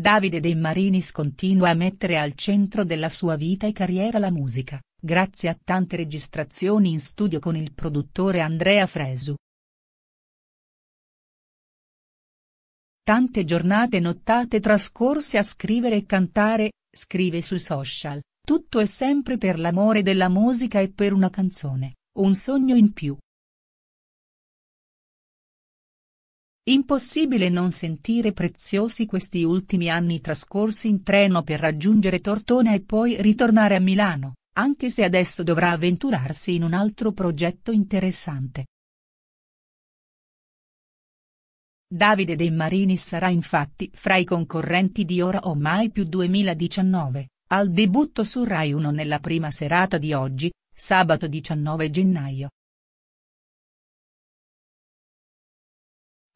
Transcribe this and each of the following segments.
Davide De Marinis continua a mettere al centro della sua vita e carriera la musica, grazie a tante registrazioni in studio con il produttore Andrea Fresu. Tante giornate e nottate trascorse a scrivere e cantare, scrive sui social, tutto è sempre per l'amore della musica e per una canzone, un sogno in più. Impossibile non sentire preziosi questi ultimi anni trascorsi in treno per raggiungere Tortona e poi ritornare a Milano, anche se adesso dovrà avventurarsi in un altro progetto interessante. Davide De Marini sarà infatti fra i concorrenti di Ora o Mai più 2019, al debutto su Rai 1 nella prima serata di oggi, sabato 19 gennaio.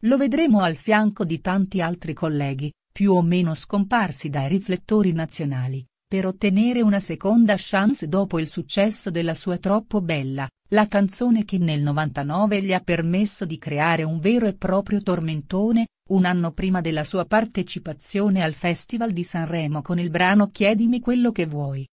Lo vedremo al fianco di tanti altri colleghi, più o meno scomparsi dai riflettori nazionali, per ottenere una seconda chance dopo il successo della sua Troppo Bella, la canzone che nel 99 gli ha permesso di creare un vero e proprio tormentone, un anno prima della sua partecipazione al Festival di Sanremo con il brano Chiedimi quello che vuoi.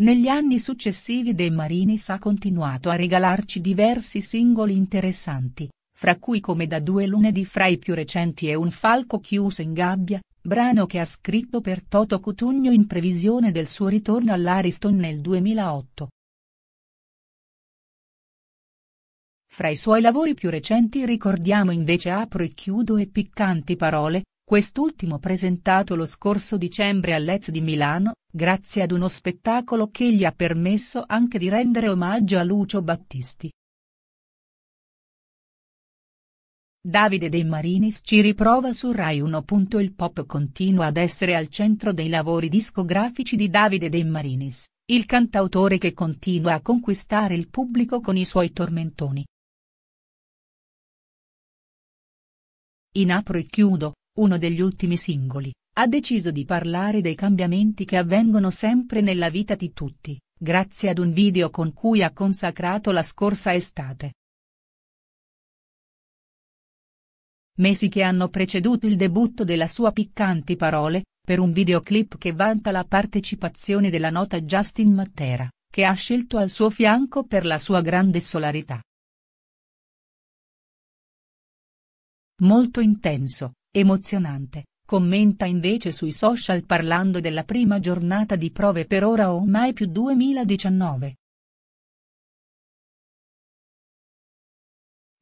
Negli anni successivi De Marinis ha continuato a regalarci diversi singoli interessanti, fra cui come da due lunedì fra i più recenti e Un falco chiuso in gabbia, brano che ha scritto per Toto Cutugno in previsione del suo ritorno all'Ariston nel 2008. Fra i suoi lavori più recenti ricordiamo invece Apro e chiudo e Piccanti parole, quest'ultimo presentato lo scorso dicembre all'Ez di Milano, grazie ad uno spettacolo che gli ha permesso anche di rendere omaggio a Lucio Battisti. Davide De Marinis ci riprova su Rai 1. Il pop continua ad essere al centro dei lavori discografici di Davide De Marinis, il cantautore che continua a conquistare il pubblico con i suoi tormentoni. In apro e chiudo, uno degli ultimi singoli, ha deciso di parlare dei cambiamenti che avvengono sempre nella vita di tutti, grazie ad un video con cui ha consacrato la scorsa estate. Mesi che hanno preceduto il debutto della sua Piccanti Parole, per un videoclip che vanta la partecipazione della nota Justin Matera, che ha scelto al suo fianco per la sua grande solarità. Molto intenso, Emozionante, commenta invece sui social parlando della prima giornata di prove per ora o mai più 2019.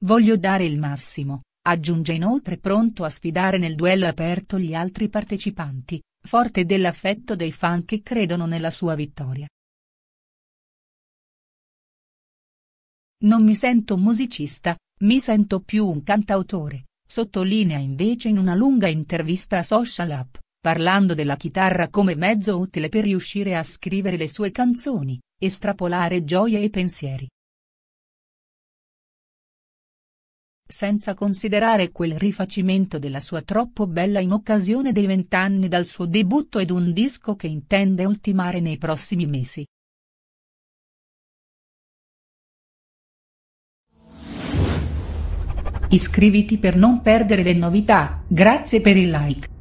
Voglio dare il massimo, aggiunge inoltre pronto a sfidare nel duello aperto gli altri partecipanti, forte dell'affetto dei fan che credono nella sua vittoria. Non mi sento musicista, mi sento più un cantautore, Sottolinea invece in una lunga intervista a Social App, parlando della chitarra come mezzo utile per riuscire a scrivere le sue canzoni, estrapolare gioie e pensieri. senza considerare quel rifacimento della sua troppo bella in occasione dei vent'anni dal suo debutto ed un disco che intende ultimare nei prossimi mesi. Iscriviti per non perdere le novità, grazie per il like.